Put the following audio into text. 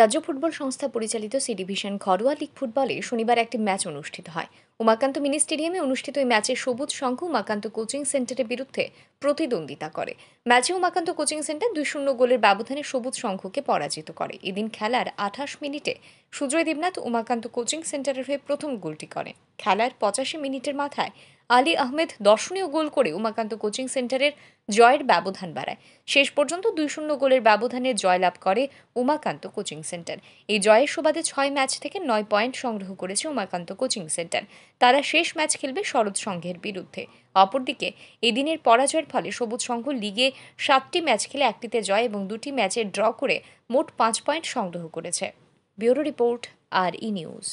রাজ্য ফুটবল সংস্থা পরিচালিত সি ডিভিশন ঘরোয়া লীগ ফুটবলে শনিবার একটি ম্যাচ অনুষ্ঠিত হয় উমাকান্ত মিনি স্টেডিয়ামে অনুষ্ঠিত এই ম্যাচে সবুজ সংঘ উমাকান্ত কোচিং সেন্টারের বিরুদ্ধে প্রতিদ্বন্দ্বিতা করে ম্যাচে উমাকান্ত কোচিং সেন্টার দুই শূন্য গোলের ব্যবধানে সবুজ সংঘকে পরাজিত করে এদিন খেলার আঠাশ মিনিটে সুজয় দেবনাথ উমাকান্ত কোচিং সেন্টারের হয়ে প্রথম গোলটি করেন খেলার পঁচাশি মিনিটের মাথায় আলী আহমেদ দর্শনীয় গোল করে উমাকান্ত কোচিং সেন্টারের জয়ের ব্যবধান বাড়ায় শেষ পর্যন্ত দুই শূন্য গোলের ব্যবধানে জয়লাভ করে উমাকান্ত কোচিং সেন্টার এই জয়ের সুবাদে ছয় ম্যাচ থেকে নয় পয়েন্ট সংগ্রহ করেছে উমাকান্ত কোচিং সেন্টার তারা শেষ ম্যাচ খেলবে শরৎ সংঘের বিরুদ্ধে অপরদিকে এদিনের পরাজয়ের ফলে সবুজ সংঘ লিগে সাতটি ম্যাচ খেলে একটিতে জয় এবং দুটি ম্যাচে ড্র করে মোট পাঁচ পয়েন্ট সংগ্রহ করেছে ব্যুরো রিপোর্ট আর ই নিউজ